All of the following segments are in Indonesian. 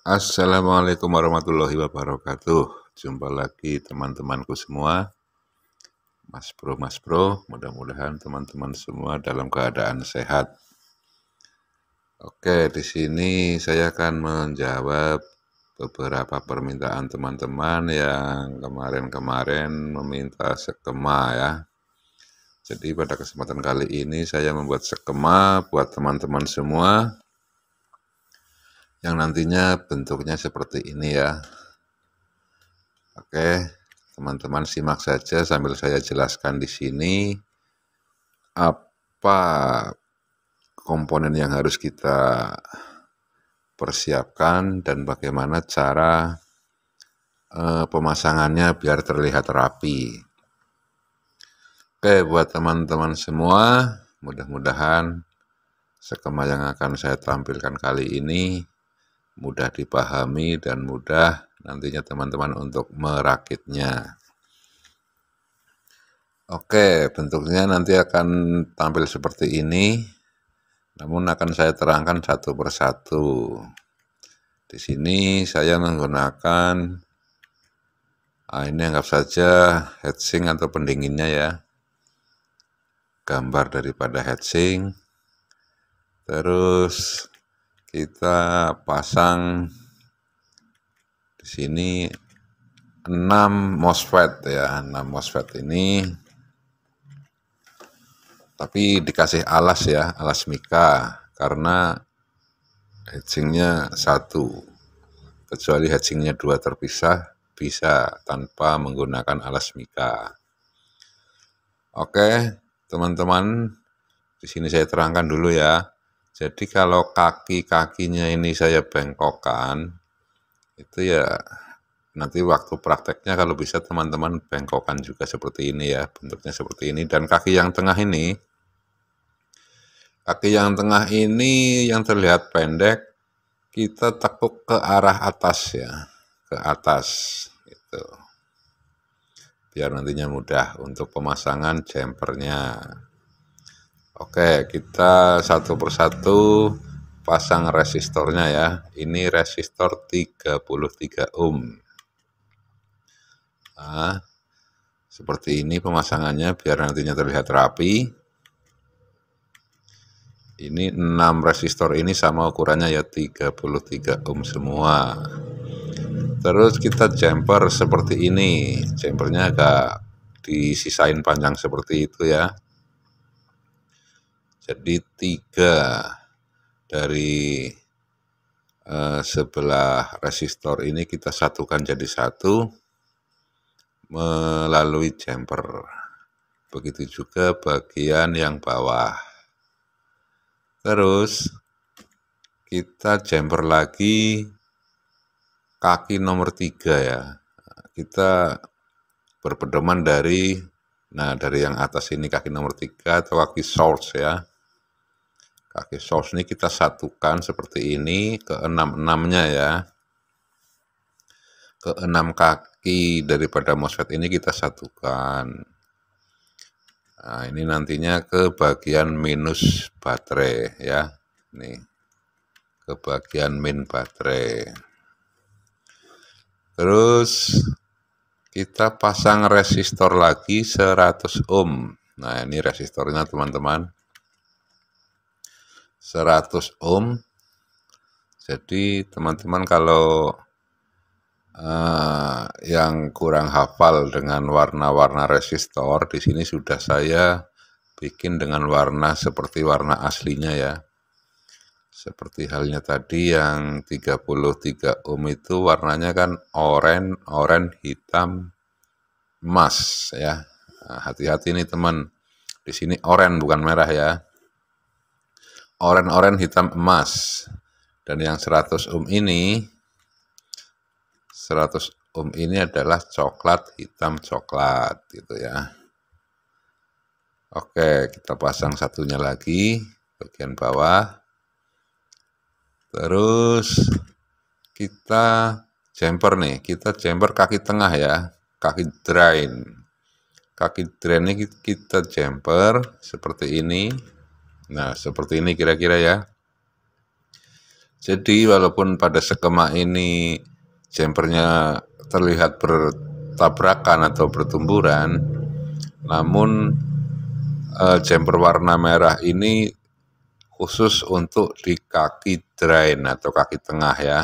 Assalamualaikum warahmatullahi wabarakatuh. Jumpa lagi teman-temanku semua. Mas Bro, Mas Bro, mudah-mudahan teman-teman semua dalam keadaan sehat. Oke, di sini saya akan menjawab beberapa permintaan teman-teman yang kemarin-kemarin meminta sekema ya. Jadi pada kesempatan kali ini saya membuat sekema buat teman-teman semua yang nantinya bentuknya seperti ini ya. Oke, teman-teman simak saja sambil saya jelaskan di sini apa komponen yang harus kita persiapkan dan bagaimana cara eh, pemasangannya biar terlihat rapi. Oke, buat teman-teman semua, mudah-mudahan sekemajang yang akan saya tampilkan kali ini mudah dipahami dan mudah nantinya teman-teman untuk merakitnya. Oke, bentuknya nanti akan tampil seperti ini, namun akan saya terangkan satu persatu. Di sini saya menggunakan ah ini anggap saja heatsink atau pendinginnya ya. Gambar daripada heatsink. Terus kita pasang di sini 6 MOSFET ya 6 MOSFET ini tapi dikasih alas ya alas mika karena hatchingnya satu kecuali hatchingnya dua terpisah bisa tanpa menggunakan alas mika oke teman-teman di sini saya terangkan dulu ya jadi kalau kaki-kakinya ini saya bengkokkan, itu ya nanti waktu prakteknya kalau bisa teman-teman bengkokkan juga seperti ini ya bentuknya seperti ini dan kaki yang tengah ini kaki yang tengah ini yang terlihat pendek kita tekuk ke arah atas ya ke atas itu biar nantinya mudah untuk pemasangan jumpernya Oke, kita satu persatu pasang resistornya ya. Ini resistor 33 ohm. Nah, seperti ini pemasangannya biar nantinya terlihat rapi. Ini 6 resistor ini sama ukurannya ya 33 ohm semua. Terus kita jumper seperti ini. Jumpernya agak disisain panjang seperti itu ya. Jadi tiga dari uh, sebelah resistor ini kita satukan jadi satu melalui jumper. Begitu juga bagian yang bawah. Terus kita jumper lagi kaki nomor tiga ya. Kita berpedoman dari Nah, dari yang atas ini kaki nomor tiga atau kaki source ya kaki saus ini kita satukan seperti ini ke enam-enamnya ya ke enam kaki daripada MOSFET ini kita satukan nah ini nantinya ke bagian minus baterai ya nih ke bagian min baterai terus kita pasang resistor lagi 100 ohm nah ini resistornya teman-teman 100 ohm. Jadi teman-teman kalau uh, yang kurang hafal dengan warna-warna resistor, di sini sudah saya bikin dengan warna seperti warna aslinya ya. Seperti halnya tadi yang 33 ohm itu warnanya kan oranye, oranye, hitam, emas ya. Nah, hati-hati nah, nih teman. Di sini oranye bukan merah ya oren-oren hitam emas. Dan yang 100 ohm um ini 100 ohm um ini adalah coklat hitam coklat gitu ya. Oke, kita pasang satunya lagi bagian bawah. Terus kita jumper nih, kita jumper kaki tengah ya, kaki drain. Kaki drainnya kita jumper seperti ini. Nah, seperti ini kira-kira ya. Jadi walaupun pada skema ini jumpernya terlihat bertabrakan atau bertumburan, namun eh, jumper warna merah ini khusus untuk di kaki drain atau kaki tengah ya.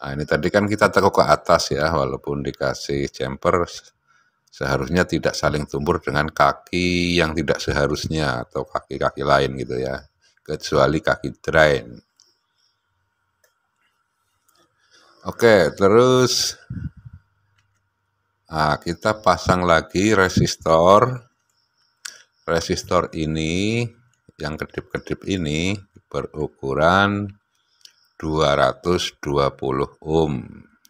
Nah ini tadi kan kita tekuk ke atas ya, walaupun dikasih jumper seharusnya tidak saling tumpur dengan kaki yang tidak seharusnya atau kaki-kaki lain gitu ya kecuali kaki drain oke terus nah, kita pasang lagi resistor resistor ini yang kedip-kedip ini berukuran 220 ohm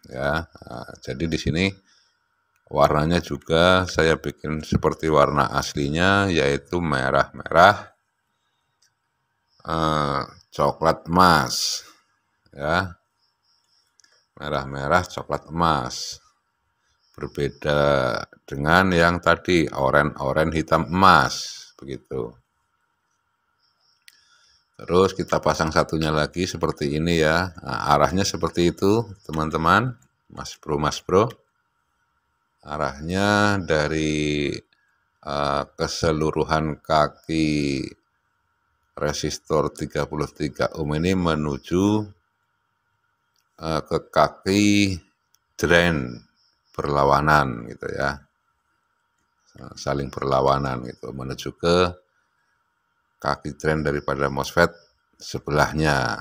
ya nah, jadi di sini warnanya juga saya bikin seperti warna aslinya yaitu merah-merah eh, coklat emas ya merah-merah coklat emas berbeda dengan yang tadi oren-oren hitam emas begitu terus kita pasang satunya lagi seperti ini ya nah, arahnya seperti itu teman-teman mas bro mas bro arahnya dari uh, keseluruhan kaki resistor 33 ohm ini menuju uh, ke kaki drain berlawanan gitu ya saling berlawanan gitu menuju ke kaki drain daripada MOSFET sebelahnya.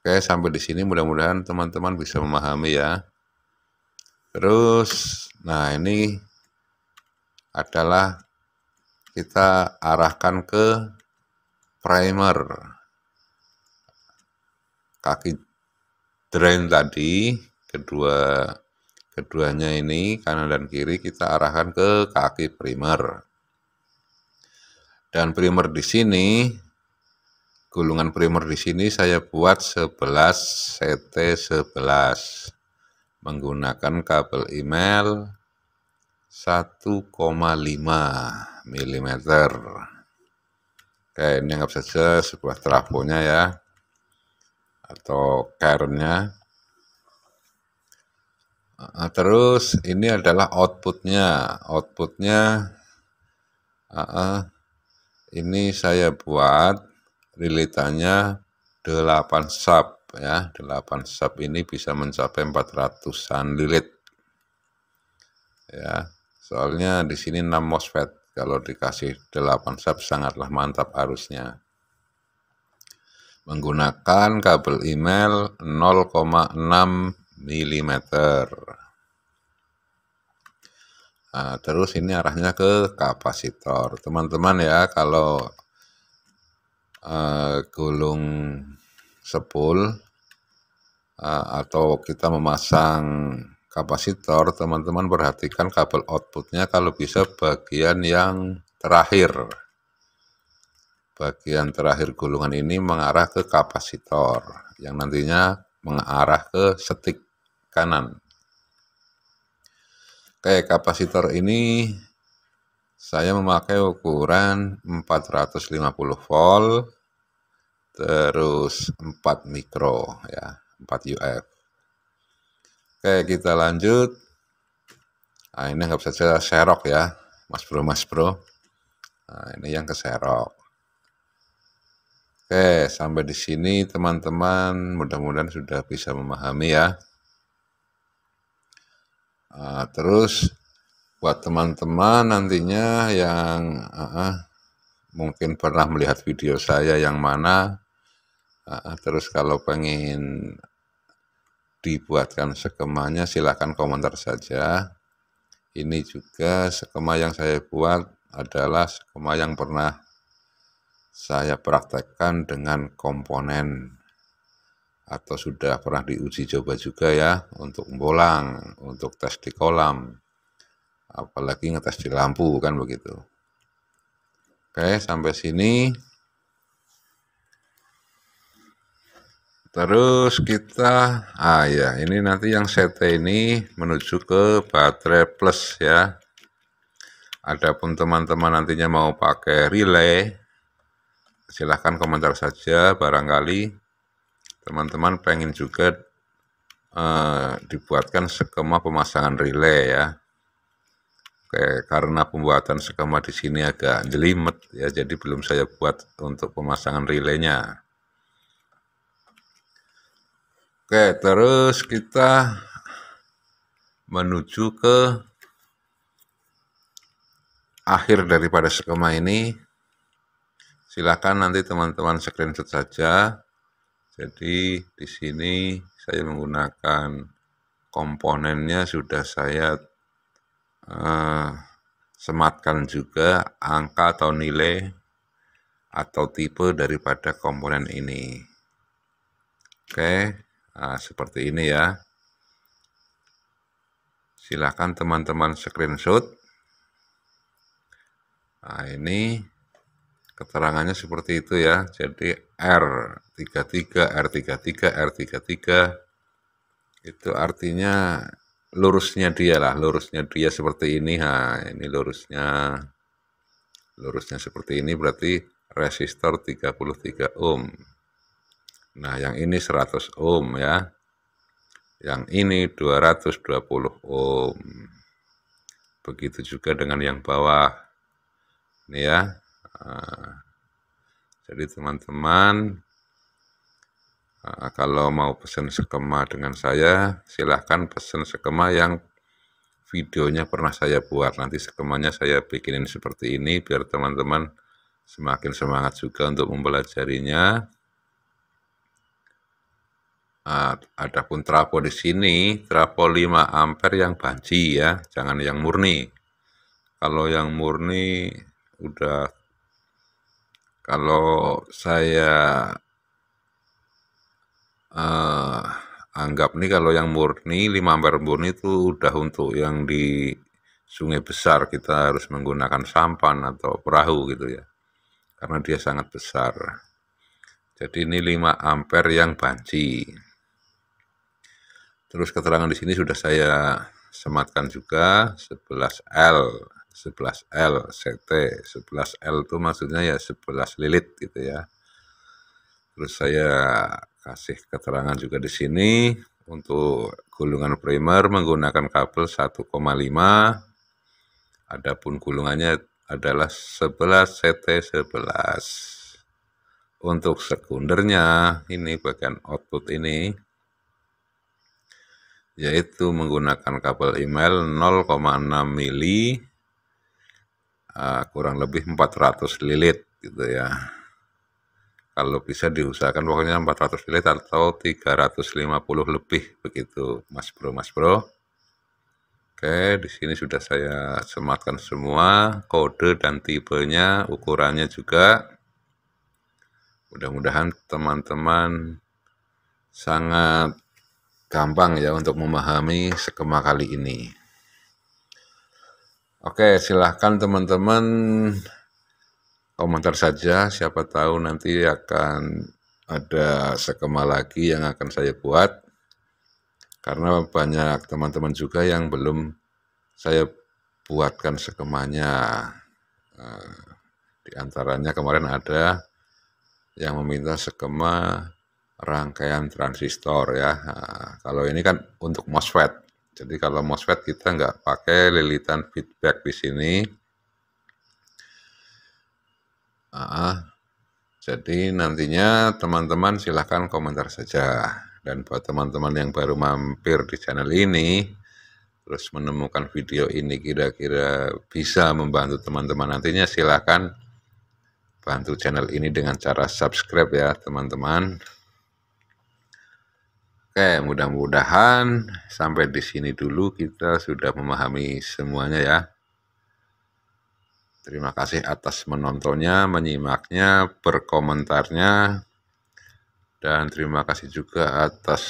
Oke, sampai di sini mudah-mudahan teman-teman bisa memahami ya. Terus, nah ini adalah kita arahkan ke primer kaki drain tadi kedua keduanya ini kanan dan kiri kita arahkan ke kaki primer dan primer di sini gulungan primer di sini saya buat 11 CT 11 menggunakan kabel email 1,5 mm. Oke, ini anggap saja sebuah trafonya ya atau kernya nah, Terus ini adalah outputnya. Outputnya uh, uh, ini saya buat rilitannya 8 sub ya 8 sub ini bisa mencapai 400-an lilit ya soalnya di sini 6 MOSFET kalau dikasih 8 sub sangatlah mantap arusnya menggunakan kabel email 0,6 mm nah, terus ini arahnya ke kapasitor teman-teman ya kalau uh, gulung sepul eh, atau kita memasang kapasitor, teman-teman perhatikan kabel outputnya kalau bisa bagian yang terakhir. Bagian terakhir gulungan ini mengarah ke kapasitor yang nantinya mengarah ke setik kanan. Oke, kapasitor ini saya memakai ukuran 450 volt terus 4 mikro ya 4 UF oke kita lanjut nah, ini bisa saja serok ya mas bro mas bro nah, ini yang ke serok oke sampai di sini teman-teman mudah-mudahan sudah bisa memahami ya nah, terus buat teman-teman nantinya yang uh, uh, mungkin pernah melihat video saya yang mana uh, terus kalau pengen dibuatkan skemanya silahkan komentar saja ini juga skema yang saya buat adalah skema yang pernah saya praktekkan dengan komponen atau sudah pernah diuji coba juga ya untuk bolang, untuk tes di kolam, apalagi ngetes di lampu kan begitu. Oke, sampai sini. Terus kita, ah ya, ini nanti yang CT ini menuju ke baterai plus ya. Adapun teman-teman nantinya mau pakai relay, silahkan komentar saja barangkali teman-teman pengen juga eh, dibuatkan skema pemasangan relay ya. Oke, karena pembuatan skema di sini agak jelimet ya, jadi belum saya buat untuk pemasangan relaynya. Oke, terus kita menuju ke akhir daripada skema ini. Silakan nanti teman-teman screenshot saja. Jadi di sini saya menggunakan komponennya sudah saya Eh, sematkan juga angka atau nilai atau tipe daripada komponen ini. Oke, nah, seperti ini ya. Silakan teman-teman screenshot. Nah, ini keterangannya seperti itu ya. Jadi R33, R33, R33 itu artinya lurusnya dia lah, lurusnya dia seperti ini. Ha, ini lurusnya. Lurusnya seperti ini berarti resistor 33 ohm. Nah, yang ini 100 ohm ya. Yang ini 220 ohm. Begitu juga dengan yang bawah. Ini ya. Ah. Jadi teman-teman kalau mau pesan skema dengan saya, silahkan pesan skema yang videonya pernah saya buat. Nanti skemanya saya bikinin seperti ini biar teman-teman semakin semangat juga untuk mempelajarinya. Ah, adapun trafo di sini, trafo 5 ampere yang banci ya, jangan yang murni. Kalau yang murni udah kalau saya uh, anggap nih kalau yang murni 5 ampere murni itu udah untuk yang di sungai besar kita harus menggunakan sampan atau perahu gitu ya karena dia sangat besar jadi ini 5 ampere yang banci terus keterangan di sini sudah saya sematkan juga 11L 11L CT 11L itu maksudnya ya 11 lilit gitu ya Terus saya kasih keterangan juga di sini untuk gulungan primer menggunakan kabel 1,5. Adapun gulungannya adalah 11 CT11. Untuk sekundernya ini bagian output ini yaitu menggunakan kabel email 0,6 mili ah, kurang lebih 400 lilit gitu ya kalau bisa diusahakan pokoknya 400 unit atau 350 lebih begitu mas bro mas bro Oke di sini sudah saya sematkan semua kode dan tipenya ukurannya juga mudah-mudahan teman-teman sangat gampang ya untuk memahami skema kali ini Oke silahkan teman-teman komentar saja, siapa tahu nanti akan ada sekema lagi yang akan saya buat. Karena banyak teman-teman juga yang belum saya buatkan sekemanya. Eh, di antaranya kemarin ada yang meminta skema rangkaian transistor ya. Eh, kalau ini kan untuk MOSFET. Jadi kalau MOSFET kita nggak pakai lilitan feedback di sini jadi nantinya teman-teman silahkan komentar saja. Dan buat teman-teman yang baru mampir di channel ini, terus menemukan video ini kira-kira bisa membantu teman-teman nantinya silahkan bantu channel ini dengan cara subscribe ya teman-teman. Oke, mudah-mudahan sampai di sini dulu kita sudah memahami semuanya ya. Terima kasih atas menontonnya, menyimaknya, berkomentarnya, dan terima kasih juga atas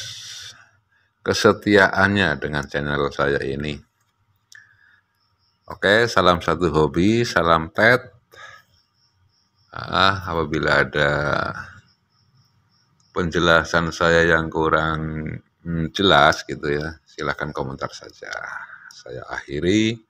kesetiaannya dengan channel saya ini. Oke, salam satu hobi, salam TED. Ah, apabila ada penjelasan saya yang kurang mm, jelas gitu ya, silahkan komentar saja. Saya akhiri.